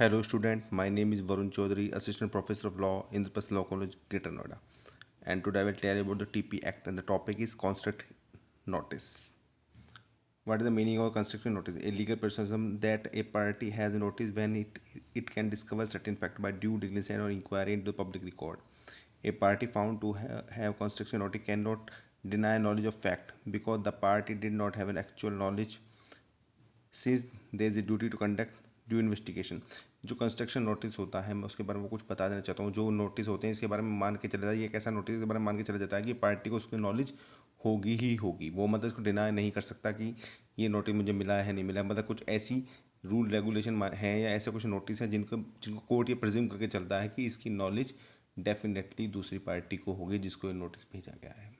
Hello student, my name is Varun Chaudhary, Assistant Professor of Law, in Indraprastha Law College, Greater Noida. And today I will tell you about the TP Act and the topic is construct notice. What is the meaning of constructive notice? A legal person that a party has notice when it, it can discover certain fact by due diligence or inquiry into the public record. A party found to ha have constructive notice cannot deny knowledge of fact because the party did not have an actual knowledge since there is a duty to conduct due investigation जो construction notice होता है मैं उसके बारे में कुछ बता देना चाहता हूँ जो नोटिस होते हैं इसके बारे में मान के चला जाता ये एक ऐसा नोटिस के बारे में मान के चला जाता है कि पार्टी को उसकी नॉलेज होगी ही होगी वो मतलब इसको डिनाई नहीं कर सकता कि ये नोटिस मुझे मिला है नहीं मिला मतलब कुछ ऐसी रूल रेगुलेशन है या ऐसे कुछ नोटिस हैं जिनको जिनको कोर्ट ये प्रज्यूम करके चलता है कि इसकी नॉलेज डेफिनेटली दूसरी पार्टी को होगी जिसको ये नोटिस भेजा गया है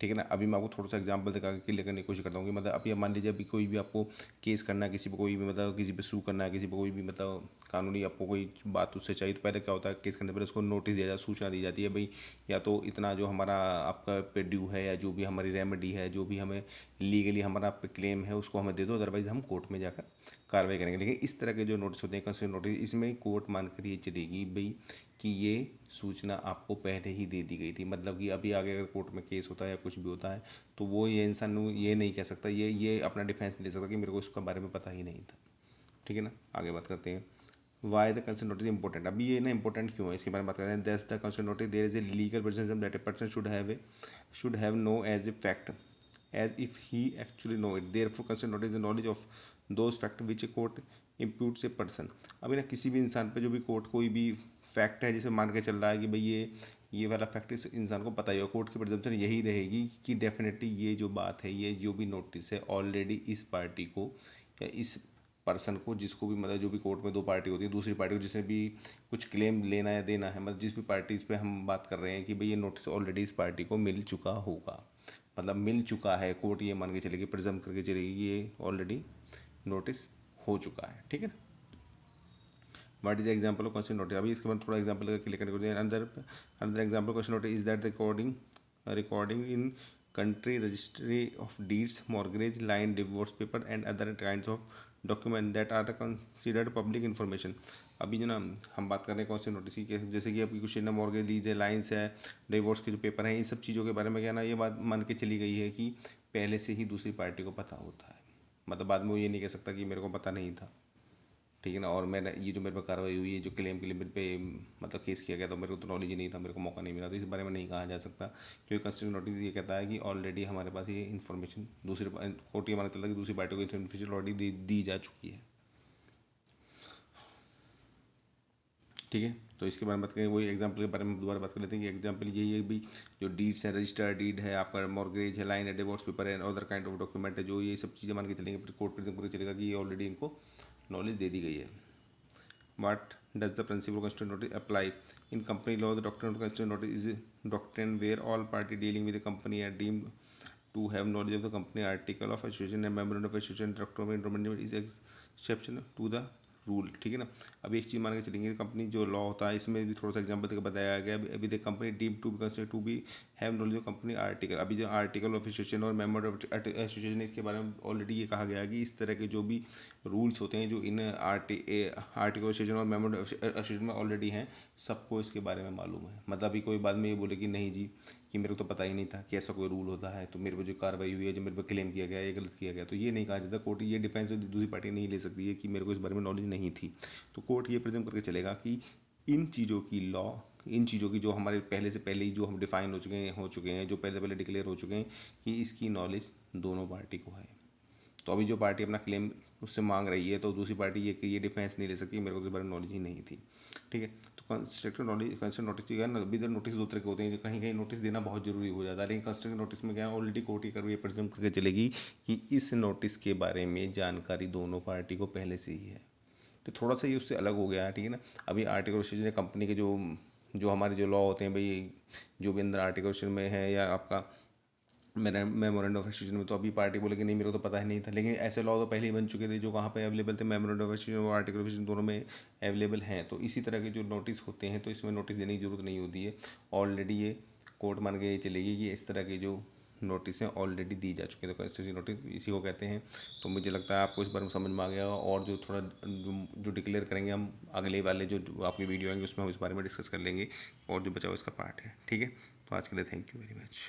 ठीक है ना अभी मैं आपको थोड़ा सा एग्जाम्पल दिखा के क्लियर करने की कोशिश करता हूँ कि मतलब अभी मान लीजिए अभी कोई भी आपको केस करना है किसी पर कोई भी मतलब किसी पर सू करना है किसी पर कोई भी मतलब कानूनी आपको कोई बात उससे चाहिए तो पहले क्या होता है केस करने पर उसको नोटिस दिया जाता सूचना दी जाती है भाई या तो इतना जो हमारा आपका पेड्यू है या जो भी हमारी रेमेडी है जो भी हमें लीगली हमारा पे क्लेम है उसको हमें दे दो अदरवाइज़ हम कोर्ट में जाकर कार्रवाई करेंगे लेकिन इस तरह के जो नोटिस होते हैं कंस्यूमर नोटिस इसमें कोर्ट मानकर ये चलेगी भाई कि ये सूचना आपको पहले ही दे दी गई थी मतलब कि अभी आगे अगर कोर्ट में केस होता है या कुछ भी होता है तो वो ये इंसान ये नहीं कह सकता ये ये अपना डिफेंस नहीं दे सकता कि मेरे को इसके बारे में पता ही नहीं था ठीक है ना आगे बात करते हैं why the consent notice important अभी ये ना इंपॉर्टेंट क्यों है इसके बारे में बात करते हैं दस the consent notice there is a legal presumption that a person should have a should have know as a fact as if he actually know it therefore consent notice the knowledge of those fact which a court impute a person अभी ना किसी भी इंसान पर जो भी court कोई भी फैक्ट है जिसे मान के चल रहा है कि भाई ये ये वाला फैक्ट इस इंसान को पता ही होगा कोर्ट की प्रजम्पन यही रहेगी कि डेफिनेटली ये जो बात है ये जो भी नोटिस है ऑलरेडी इस पार्टी को या इस पर्सन को जिसको भी मतलब जो भी कोर्ट में दो पार्टी होती है दूसरी पार्टी को जिसने भी कुछ क्लेम लेना या देना है मतलब जिस भी पार्टी इस पर हम बात कर रहे हैं कि भाई ये नोटिस ऑलरेडी इस पार्टी को मिल चुका होगा मतलब मिल चुका है कोर्ट ये मान के चलेगी प्रजम करके चलेगी ये ऑलरेडी नोटिस हो चुका है ठीक है ना what is the question notice अभी इसके बाद थोड़ा एग्जाम्पल का क्लियर करके अंदर अंदर example question notice is that recording recording in country registry of deeds mortgage lien divorce paper and other kinds of document that are considered public information अभी जो ना हम बात कर रहे हैं कौन से नोटिस की जैसे कि आपकी कुछ नंबर मॉर्गेज लीजिए है लाइन्स है डिवोर्स के जो पेपर हैं इन सब चीज़ों के बारे में क्या ना ये बात मान के चली गई है कि पहले से ही दूसरी पार्टी को पता होता है मतलब बाद में वो ये नहीं कह सकता कि मेरे को पता नहीं था ठीक है ना और मैंने ये जो मेरे पे कार्रवाई हुई है जो क्लेम के लिए मेरे पे मतलब केस किया गया तो मेरे को तो नॉलेज ही नहीं था मेरे को मौका नहीं मिला तो इस बारे में नहीं कहा जा सकता क्योंकि कॉन्स्टिट्यूशन नोटिस ये कहता है कि ऑलरेडी हमारे पास ये इन्फॉर्मेशन दूसरे कोर्ट के माना चलता है कि दूसरी पार्टी को इन्फॉर्मेशन ऑलरेडी दी जा चुकी है ठीक है तो इसके बारे में बात करें वही एग्जाम्पल के बारे में दोबारा बात कर लेते हैं कि एग्जाम्पल यही है भी जो डीड्स है रजिस्टर डीड है आपका मॉर्गेज है लाइन है डिवोर्स पेपर है अदर काइंड ऑफ डॉक्यूमेंट है जो ये सब चीज़ें मान के चलेंगे कोर्ट पर चलेगा कि ये ऑलरेडी इनको नॉलेज दे दी गई है what does the principle constant notice apply in company law the doctor constant notice is doctor where all party dealing with company and deem to have knowledge of the company article of association memorandum of association doctor is exception to the rule ठीक है ना अब एक चीज़ मान के चलेंगे company जो law होता है इसमें भी थोड़ा सा एग्जाम्पल देकर बताया गया अभी देख company deem to consider to be have knowledge of company article अभी जो आर्टिकल ऑफ एसोसिएशन और मेम्बर ऑफ एसोसिएशन इसके बारे में ऑलरेडी ये कहा गया है कि इस तरह के जो भी रूल्स होते हैं जो इन आर्टिकल एसोसिएशन और मेम्बर एसोसिएशन में ऑलरेडी हैं सबको इसके बारे में मालूम है मतलब अभी कोई बाद में ये बोले कि नहीं जी कि मेरे को तो पता ही नहीं था कि ऐसा कोई रूल होता है तो मेरे पर जो कार्रवाई हुई है जो मेरे पर क्लेम किया गया है गलत किया गया तो ये नहीं कहा जाता कोर्ट ये डिफेंस दूसरी पार्टी नहीं ले सकती है कि मेरे को इस बारे में नॉलेज नहीं थी तो कोर्ट ये प्रेजेंट करके चलेगा कि इन चीज़ों की लॉ इन चीज़ों की जो हमारे पहले से पहले ही जो हम डिफाइन हो चुके हैं हो चुके हैं जो पहले पहले डिक्लेयर हो चुके हैं कि इसकी नॉलेज दोनों पार्टी को है तो अभी जो पार्टी अपना क्लेम उससे मांग रही है तो दूसरी पार्टी ये कि ये डिफेंस नहीं ले सकती मेरे को तो इस बारे में नॉलेज ही नहीं थी ठीक है तो कंस्ट्रक्टिव नॉलेज कंस्ट्रक्ट नोटिस जो है ना अभी नोटिस तो दो तरह के होते हैं जो कहीं कहीं नोटिस देना बहुत जरूरी हो जाता है लेकिन कंस्ट्रक्टिव नोटिस में क्या है ऑलरेडी कोर्ट ही कर ये प्रज्यूम करके चलेगी कि इस नोटिस के बारे में जानकारी दोनों पार्टी को पहले से ही है तो थोड़ा सा ये उससे अलग हो गया है ठीक है ना अभी आर्टिकल ने कंपनी के जो जो हमारे जो लॉ होते हैं भाई जो भी अंदर आर्टिकल में है या आपका मेरा मेमोरेंडम ऑफ एसोसिएशन में तो अभी पार्टी बोले कि नहीं मेरे को तो पता ही नहीं था लेकिन ऐसे लॉ तो पहले ही बन चुके थे जो कहाँ पे अवेलेबल थे मेमोरेंडम ऑफ एसोसिएशन और आर्टिकल ऑफ एसोसिएशन दोनों में अवेलेबल हैं तो इसी तरह के जो नोटिस होते हैं तो इसमें नोटिस देने की जरूरत नहीं होती है ऑलरेडी ये कोर्ट मान के ये चलेगी कि इस तरह के जो नोटिस हैं ऑलरेडी दी जा चुकी है तो कंस्टेंसी नोटिस इसी को कहते हैं तो मुझे लगता है आपको इस बारे में समझ में आ गया और जो थोड़ा जो डिक्लेयर करेंगे हम अगले वाले जो आपकी वीडियो आएंगे उसमें हम इस बारे में डिस्कस कर लेंगे और जो बचा हुआ इसका पार्ट है ठीक है तो आज के लिए थैंक यू वेरी मच